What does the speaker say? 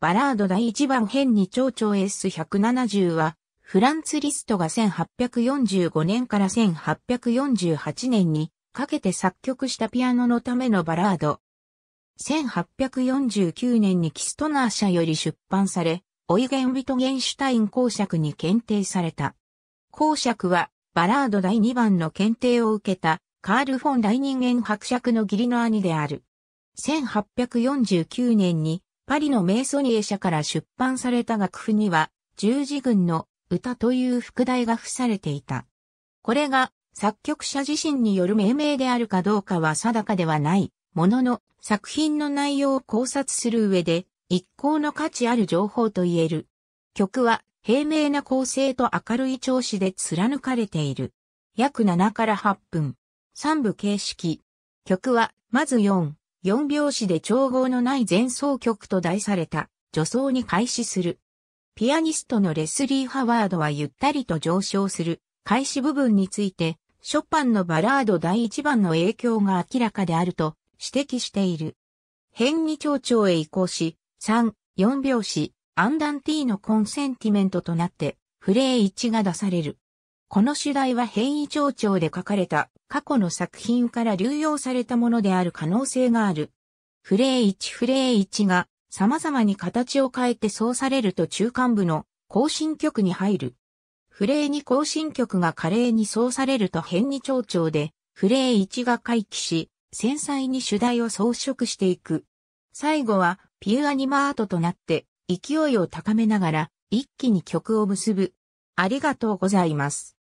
バラード第1番編に蝶々 S170 は、フランツ・リストが1845年から1848年にかけて作曲したピアノのためのバラード。1849年にキストナー社より出版され、オイゲン・ウィトゲンシュタイン公爵に検定された。公爵は、バラード第2番の検定を受けた、カール・フォン・大人間伯爵の義理の兄である。1849年に、パリのメイソニエ社から出版された楽譜には、十字軍の歌という副題が付されていた。これが作曲者自身による命名であるかどうかは定かではない、ものの作品の内容を考察する上で、一向の価値ある情報と言える。曲は平明な構成と明るい調子で貫かれている。約7から8分。3部形式。曲は、まず4、4拍子で調合のない前奏曲と題された、助走に開始する。ピアニストのレスリー・ハワードはゆったりと上昇する、開始部分について、ショパンのバラード第1番の影響が明らかであると指摘している。変二長調へ移行し、3、4拍子、アンダンティーのコンセンティメントとなって、フレー1が出される。この主題は変異蝶々で書かれた過去の作品から流用されたものである可能性がある。フレー1フレー1が様々に形を変えてそうされると中間部の更新曲に入る。フレー2更新曲が華麗にそうされると変異蝶々で、フレー1が回帰し、繊細に主題を装飾していく。最後はピュアニマートとなって勢いを高めながら一気に曲を結ぶ。ありがとうございます。